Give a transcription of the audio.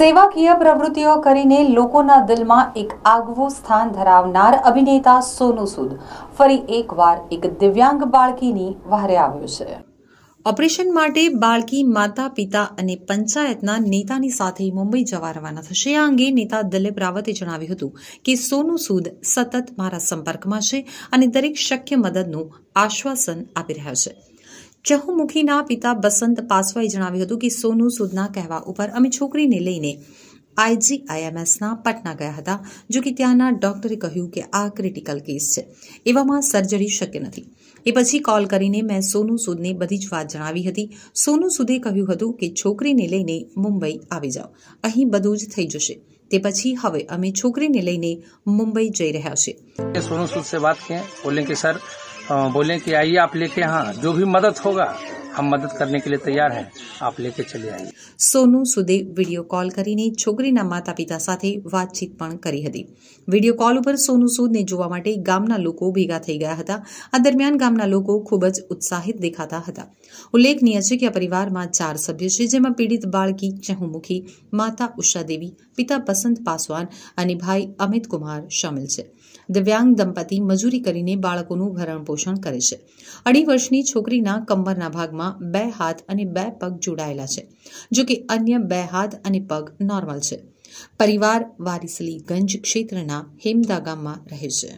સેવાકીય પ્રવૃત્તિઓ કરીને લોકોના દિલમાં એક આગવું સ્થાન ધરાવનાર અભિનેતા સોનુ સૂદ ફરી એકવાર એક દિવ્યાંગ બાળકીની વહારે આવ્યો છે ઓપરેશન માટે બાળકી માતા પિતા અને પંચાયતના નેતાની સાથે મુંબઈ જવા રવાના થશે આ અંગે નેતા દિલીપ રાવતે જણાવ્યું હતું કે સોનુ સૂદ સતત મારા સંપર્કમાં છે અને દરેક શક્ય મદદનું આશ્વાસન આપી રહ્યા છે ચહુમુખીના પિતા બસંત પાસવાએ જણાવ્યું હતું કે સોનુ સુદના કહેવા ઉપર અમે છોકરીને લઈને આઈજી આઈજીઆઈએમએસના પટના ગયા હતા જો કે ત્યાંના ડોક્ટરે કહ્યું કે આ ક્રિટિકલ કેસ છે એવામાં સર્જરી શક્ય નથી એ પછી કોલ કરીને મેં સોનુ સૂદને બધી જ વાત જણાવી હતી સોનુ સૂદે કહ્યું હતું કે છોકરીને લઈને મુંબઈ આવી જાઓ અહીં બધું જ થઈ જશે તે પછી હવે અમે છોકરીને લઈને મુંબઈ જઈ રહ્યા છીએ સોનુ સૂદ સે વાત કે બોલે કે સર बोले कि आइए आप लेके यहाँ जो भी मदद होगा हम મદદ કરને તૈયાર हैं आप लेके चले आइए સોનુ સુદે વિડીયો કોલ કરીને છોકરીના માતા પિતા સાથે વાતચીત પણ કરી હતી વિડીયો કોલ ઉપર સોનુ સૂદને જોવા માટે ગામના લોકો ભેગા થઈ ગયા હતા આ દરમિયાન ગામના લોકો ખૂબ જ ઉત્સાહિત દેખાતા હતા ઉલ્લેખનીય છે કે આ પરિવારમાં ચાર સભ્ય છે જેમાં પીડિત બાળકી ચહુમુખી માતા ઉષા દેવી પિતા બસંત પાસવાન અને ભાઈ અમિત કુમાર સામેલ છે દિવ્યાંગ દંપતી મજૂરી કરીને બાળકોનું ભરણ પોષણ કરે છે અઢી વર્ષની છોકરીના કમરના ભાગમાં ભાગમાં બે હાથ અને બે પગ જોડાયેલા છે જો કે અન્ય બે હાથ અને પગ નોર્મલ છે પરિવાર વારીસલી ગંજ ક્ષેત્રના હેમદા ગામમાં રહે છે